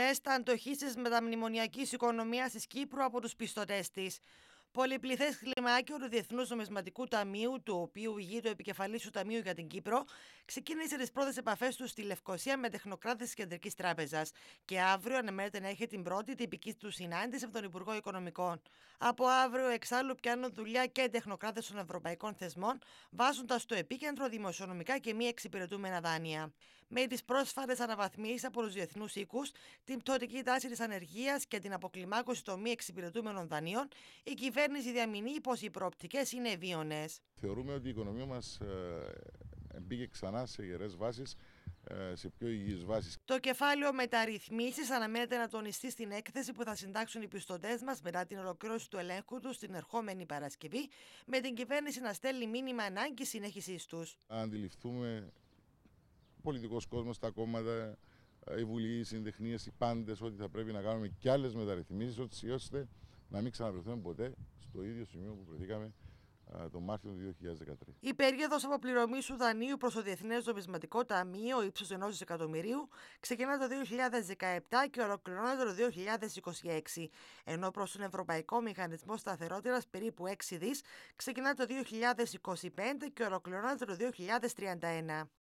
τεστ αντοχής με τα οικονομίας της Κύπρου από τους πιστωτές της. Πολυπληθές κλιμάκιο του Διεθνούς Νομισματικού Ταμείου, του οποίου ηγεί το επικεφαλής του Ταμείου για την Κύπρο, ξεκίνησε τις πρώτες επαφές τους στη Λευκοσία με τεχνοκράτες της Κεντρικής Τράπεζας. Και αύριο αναμένεται να έχει την πρώτη τυπική του συνάντηση με τον Υπουργό Οικονομικών. Από αύριο, εξάλλου, πιάνουν δουλειά και τεχνοκράτες των ευρωπαϊκών θεσμών, βάζοντας στο επίκεντρο δημοσιονομικά και μη εξυπηρετούμενα δάνεια με τις πρόσφατες αναβαθμίσεις από τους διεθνούς οίκους, την πτωτική τάση της ανεργίας και την αποκλιμάκωση των μη εξυπηρετούμενων δανείων, η κυβέρνηση διαμηνεί πως οι προοπτικές είναι βίωνες. Θεωρούμε ότι η οικονομία μας ε, μπήκε ξανά σε γερές βάσεις ε, σε πιο υγιείς βάσεις. Το κεφάλαιο μεταρρυθμίσεις αναμένεται να τονιστεί στην έκθεση που θα συντάξουν οι πιστωτές μας μετά την ολοκλήρωση του ελέγχου τους την ερχόμενη Παρασκευή με την κυβέρνηση να στέλνει μήνυμα ανάγκης συνέχισής τους. Αν αντιληφθούμε πολιτικός κόσμος, τα κόμματα, η ε, Βουλή, οι συντεχνίε, οι πάντες, ότι θα πρέπει να κάνουμε κι άλλες μεταρρυθμίσεις, ώστε να μην ξαναβρεθούμε ποτέ στο ίδιο σημείο που βρεθήκαμε τον Μάρτιο του 2013. Η περίοδος αποπληρωμής του δανείου προς το Διεθνές Νομισματικό Ταμείο, ύψος ενός δισεκατομμυρίου, ξεκινά το 2017 και ολοκληρώνεται το 2026. Ενώ προς τον Ευρωπαϊκό Μηχανισμό Σταθερότητας, περίπου 6 δις, ξεκινά το 2025 και ολοκληρώνεται το 2031.